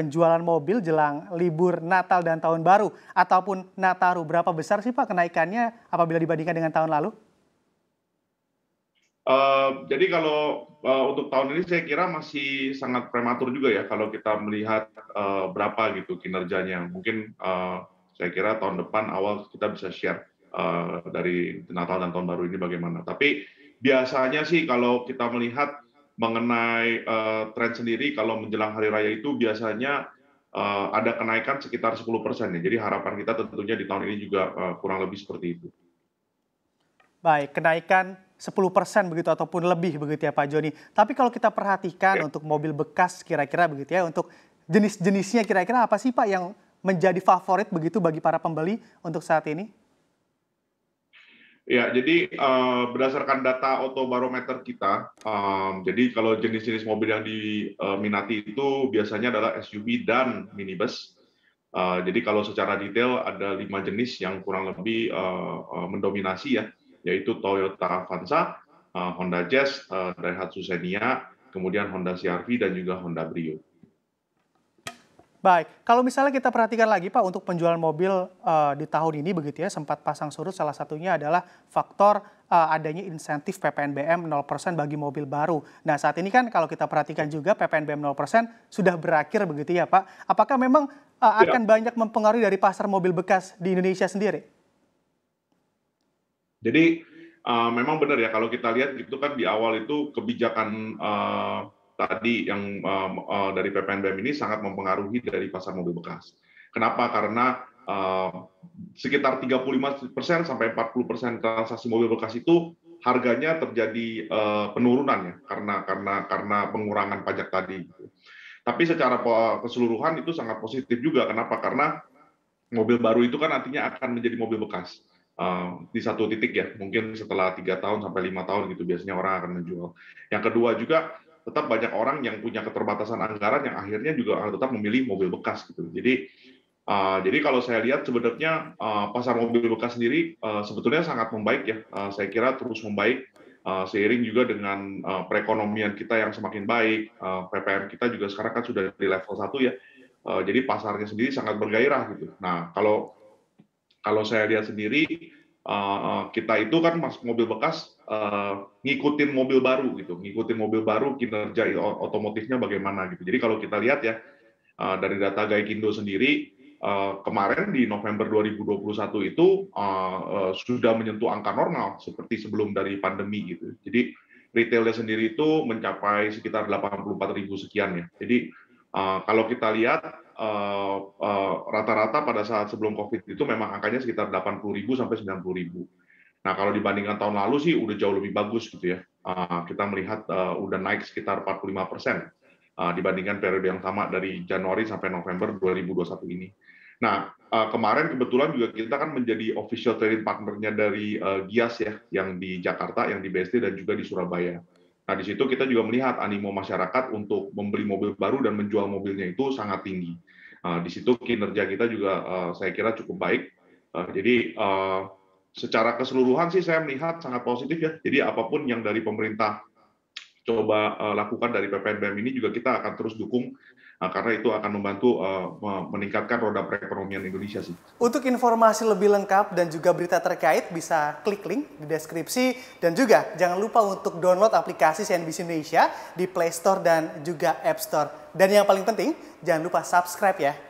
penjualan mobil jelang libur Natal dan Tahun Baru ataupun Nataru. Berapa besar sih Pak kenaikannya apabila dibandingkan dengan tahun lalu? Uh, jadi kalau uh, untuk tahun ini saya kira masih sangat prematur juga ya kalau kita melihat uh, berapa gitu kinerjanya. Mungkin uh, saya kira tahun depan awal kita bisa share uh, dari Natal dan tahun baru ini bagaimana. Tapi biasanya sih kalau kita melihat mengenai uh, tren sendiri kalau menjelang hari raya itu biasanya uh, ada kenaikan sekitar 10% ya. Jadi harapan kita tentunya di tahun ini juga uh, kurang lebih seperti itu. Baik, kenaikan 10% begitu ataupun lebih begitu ya Pak Joni. Tapi kalau kita perhatikan ya. untuk mobil bekas kira-kira begitu ya untuk jenis-jenisnya kira-kira apa sih Pak yang menjadi favorit begitu bagi para pembeli untuk saat ini? Ya, jadi uh, berdasarkan data otobarometer kita, um, jadi kalau jenis-jenis mobil yang diminati itu biasanya adalah SUV dan minibus. Uh, jadi kalau secara detail ada lima jenis yang kurang lebih uh, uh, mendominasi ya, yaitu Toyota Avanza, uh, Honda Jazz, uh, Daihatsu Xenia, kemudian Honda CRV dan juga Honda Brio. Baik, kalau misalnya kita perhatikan lagi Pak untuk penjualan mobil uh, di tahun ini begitu ya sempat pasang surut salah satunya adalah faktor uh, adanya insentif PPNBM 0% bagi mobil baru. Nah, saat ini kan kalau kita perhatikan juga PPNBM 0% sudah berakhir begitu ya Pak. Apakah memang uh, akan ya. banyak mempengaruhi dari pasar mobil bekas di Indonesia sendiri? Jadi uh, memang benar ya kalau kita lihat itu kan di awal itu kebijakan uh, tadi yang uh, uh, dari PPNBM ini sangat mempengaruhi dari pasar mobil bekas. Kenapa? Karena uh, sekitar 35% sampai 40% transaksi mobil bekas itu harganya terjadi uh, penurunan ya karena karena karena pengurangan pajak tadi. Gitu. Tapi secara keseluruhan itu sangat positif juga. Kenapa? Karena mobil baru itu kan nantinya akan menjadi mobil bekas um, di satu titik ya. Mungkin setelah tiga tahun sampai lima tahun gitu biasanya orang akan menjual. Yang kedua juga tetap banyak orang yang punya keterbatasan anggaran yang akhirnya juga akan tetap memilih mobil bekas gitu. Jadi Uh, jadi kalau saya lihat sebenarnya uh, pasar mobil bekas sendiri uh, sebetulnya sangat membaik ya. Uh, saya kira terus membaik uh, seiring juga dengan uh, perekonomian kita yang semakin baik. Uh, PPN kita juga sekarang kan sudah di level 1 ya. Uh, jadi pasarnya sendiri sangat bergairah gitu. Nah, kalau kalau saya lihat sendiri Eh, eh, kita itu kan masuk mobil bekas eh, ngikutin mobil baru gitu, ngikutin mobil baru kinerja otomotifnya bagaimana gitu. Jadi kalau kita lihat ya dari data Gaikindo sendiri kemarin di November 2021 itu sudah menyentuh angka normal seperti sebelum dari pandemi gitu. Jadi retailnya sendiri itu mencapai sekitar ribu sekian ya. Jadi kalau kita lihat Eh, eh, rata-rata pada saat sebelum COVID itu memang angkanya sekitar 80 ribu sampai 90 ribu. Nah kalau dibandingkan tahun lalu sih udah jauh lebih bagus gitu ya. Uh, kita melihat uh, udah naik sekitar 45 persen uh, dibandingkan periode yang sama dari Januari sampai November 2021 ini. Nah uh, kemarin kebetulan juga kita kan menjadi official trading partnernya dari uh, Gias ya, yang di Jakarta, yang di BSD dan juga di Surabaya. Nah, di situ kita juga melihat animo masyarakat untuk membeli mobil baru dan menjual mobilnya itu sangat tinggi. Nah, di situ kinerja kita juga uh, saya kira cukup baik. Uh, jadi uh, secara keseluruhan sih saya melihat sangat positif ya. Jadi apapun yang dari pemerintah coba uh, lakukan dari PPNBM ini juga kita akan terus dukung uh, karena itu akan membantu uh, meningkatkan roda perekonomian Indonesia sih. Untuk informasi lebih lengkap dan juga berita terkait bisa klik link di deskripsi dan juga jangan lupa untuk download aplikasi CNBC Indonesia di Play Store dan juga App Store. Dan yang paling penting jangan lupa subscribe ya